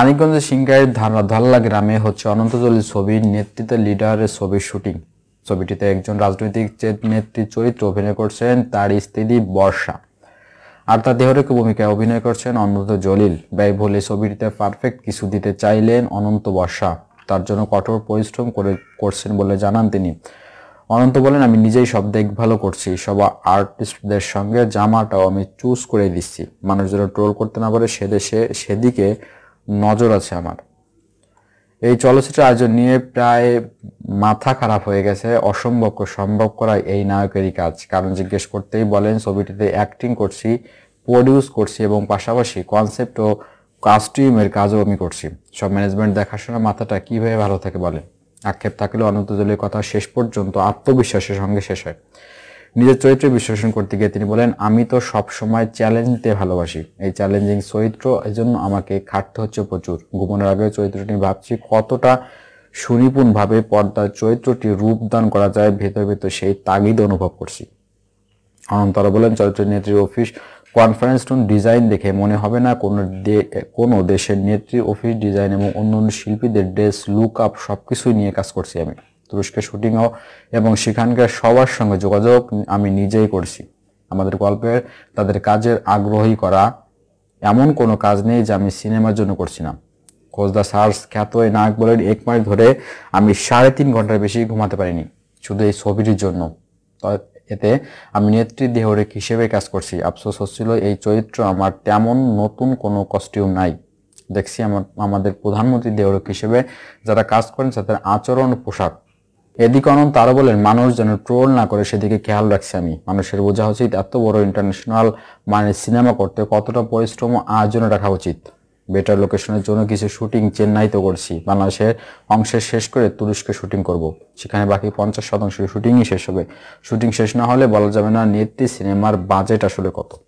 মানিকগঞ্জের সিংগাইয়ের ধল্লা গ্রামে হচ্ছে অনন্ত ছবির নেতৃত্বে লিডারের ছবির শুটিং ছবিটিতে একজন রাজনৈতিক নেত্রী চরিত্র অভিনয় করছেন তার স্ত্রী বর্ষা আর তার দেহরেক ভূমিকায় অভিনয় করছেন অনন্ত জলিল ব্যয় বলে ছবিটিতে পারফেক্ট কিছু দিতে চাইলেন অনন্ত বর্ষা তার জন্য কঠোর পরিশ্রম করে করছেন বলে জানান তিনি অনন্ত বলেন আমি নিজেই সব দেখভালো করছি সব আর্টিস্টদের সঙ্গে জামাটাও আমি চুজ করে দিচ্ছি মানুষ যেন ট্রোল করতে না পারে সে দেশে সেদিকে নজর আছে আমার এই চলচ্চিত্র আয়োজন নিয়ে প্রায় মাথা খারাপ হয়ে গেছে অসম্ভবকে সম্ভব করা এই নায়কেরই কাজ কারণ জিজ্ঞেস করতেই বলেন ছবিটিতে অ্যাক্টিং করছি প্রডিউস করছি এবং পাশাপাশি কনসেপ্ট ও কাস্টিউমের কাজও আমি করছি সব ম্যানেজমেন্ট দেখাশোনা মাথাটা কীভাবে ভালো থাকে বলে আক্ষেপ থাকলে অনন্ত জলের কথা শেষ পর্যন্ত আত্মবিশ্বাসের সঙ্গে শেষ হয় নিজের চরিত্রে বিশ্লেষণ করতে গিয়ে তিনি বলেন আমি তো সবসময় চ্যালেঞ্জ দিতে ভালোবাসি এই চ্যালেঞ্জিং চরিত্র এজন্য আমাকে খাটতে হচ্ছে প্রচুর ঘুমানোর আগে চরিত্রটি ভাবছি কতটা সুনিপুণভাবে পর্দার চরিত্রটি রূপদান করা যায় ভেতর ভেতর সেই তাগিদ অনুভব করছি অনন্তরা বলেন চরিত্র নেত্রী অফিস কনফারেন্স রুম ডিজাইন দেখে মনে হবে না কোনো কোনো দেশের নেত্রী অফিস ডিজাইন এবং অন্য অন্য শিল্পীদের ড্রেস লুক আপ সব কিছুই নিয়ে কাজ করছি আমি তুরস্কে শুটিংও এবং সেখানকার সবার সঙ্গে যোগাযোগ আমি নিজেই করছি আমাদের গল্পের তাদের কাজের আগ্রহী করা এমন কোনো কাজ নেই যে আমি সিনেমার জন্য করছি না খোঁজদা দ্য সার্স খ্যাত এই নায়ক বলেন এক মাস ধরে আমি সাড়ে তিন ঘন্টার বেশি ঘুমাতে পারিনি শুধু এই ছবিটির জন্য এতে আমি নেত্রী দেহরেক হিসেবে কাজ করছি আফসোস হচ্ছিল এই চরিত্র আমার তেমন নতুন কোনো কস্টিউম নাই দেখছি আমার আমাদের প্রধানমন্ত্রী দেহরেক হিসেবে যারা কাজ করেন তাদের আচরণ পোশাক এদিকে অনন্ত তারা বলেন মানুষ যেন ট্রোল না করে সেদিকে খেয়াল রাখছে আমি মানুষের বোঝা উচিত এত বড় ইন্টারন্যাশনাল মানে সিনেমা করতে কতটা পরিশ্রম ও আয়োজনে রাখা উচিত বেটার লোকেশনের জন্য কিছু শুটিং চেন্নাইতে করছি বাংলাদেশের অংশের শেষ করে তুরস্কে শুটিং করব। সেখানে বাকি পঞ্চাশ শতাংশ শুটিংই শেষ হবে শুটিং শেষ না হলে বলা যাবে না নেত্রী সিনেমার বাজেট আসলে কত